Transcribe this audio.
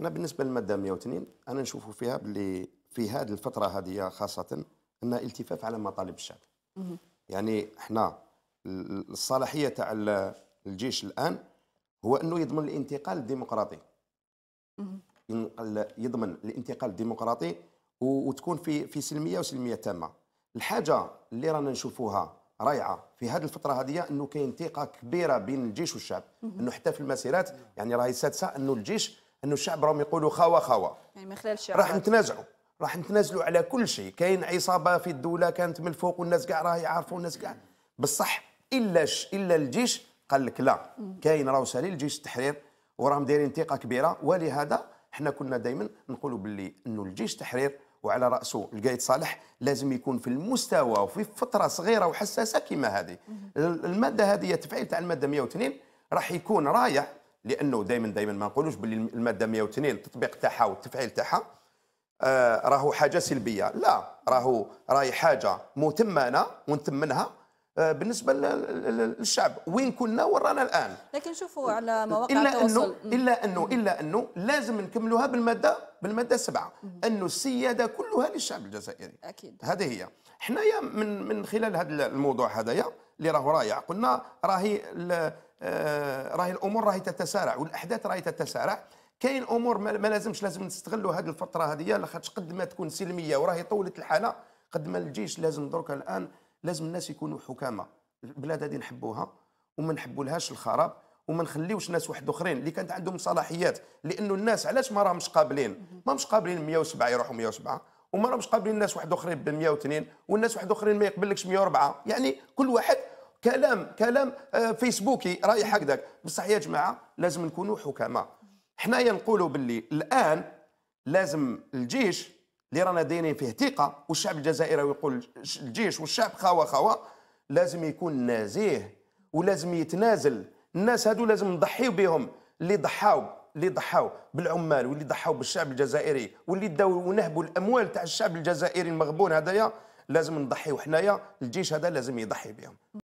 حنا بالنسبه للماده 102 انا نشوفوا فيها باللي في هذه الفتره هذه خاصه ان التفاف على مطالب الشعب يعني حنا الصلاحيه تاع الجيش الان هو انه يضمن الانتقال الديمقراطي يضمن الانتقال الديمقراطي وتكون في في سلميه وسلميه تامه الحاجه اللي رانا نشوفوها رايعه في هذه الفتره هذه انه كاين ثقه كبيره بين الجيش والشعب انه حتى في المسيرات يعني راهي سادسه انه الجيش انه الشعب راهم يقولوا خوا خوا يعني من خلال الشعب راح نتنازعوا راح نتنازلوا على كل شيء كاين عصابه في الدوله كانت من الفوق والناس كاع راه يعرفوا الناس كاع بصح الا الا الجيش قال لك لا كاين راهو سالي الجيش التحرير وراهم دايرين ثقه كبيره ولهذا احنا كنا دائما نقولوا باللي انه الجيش التحرير وعلى راسه القايد صالح لازم يكون في المستوى وفي فتره صغيره وحساسه كما هذه الماده هذه تفعيل تاع الماده 102 راح يكون رايح لانه دائما دائما ما نقولوش باللي الماده 102 التطبيق تاعها والتفعيل تاعها آه، راهو حاجه سلبيه لا راهو راهي حاجه متمنه ونتمنها آه، بالنسبه للشعب وين كنا ورانا الان لكن شوفوا على مواقع إلا التواصل إنه الا انه الا انه لازم نكملوها بالماده بالماده 7 انه السياده كلها للشعب الجزائري اكيد هذه هي حنايا من من خلال هذا الموضوع هذايا اللي راهو رايع قلنا راهي آه، راهي الامور راهي تتسارع والاحداث راهي تتسارع كاين امور ما لازمش لازم نستغلوا هذه الفتره هذه لاخاطش قد ما تكون سلميه وراهي طولت الحاله قد ما الجيش لازم درك الان لازم الناس يكونوا حكامه البلاد هذه نحبوها وما نحبولهاش الخراب وما نخليوش ناس واحد اخرين اللي كانت عندهم صلاحيات لانه الناس علاش ما راهمش قابلين ما مش قابلين 107 يروحوا 107 وما راهمش قابلين الناس واحد اخرين ب 102 والناس واحد اخرين ما يقبلكش 104 يعني كل واحد كلام كلام آه، فيسبوكي رايح هكذاك بصح يا جماعه لازم نكونوا حكماء حنايا نقولوا باللي الان لازم الجيش اللي رانا دايرين فيه ثقه والشعب الجزائري يقول الجيش والشعب خاوه خاوه لازم يكون نزيه ولازم يتنازل الناس هادو لازم نضحيو بهم اللي ضحاو اللي ضحاو بالعمال واللي ضحاو بالشعب الجزائري واللي داو ونهبوا الاموال تاع الشعب الجزائري المغبون هذايا لازم نضحيو حنايا الجيش هذا لازم يضحي بهم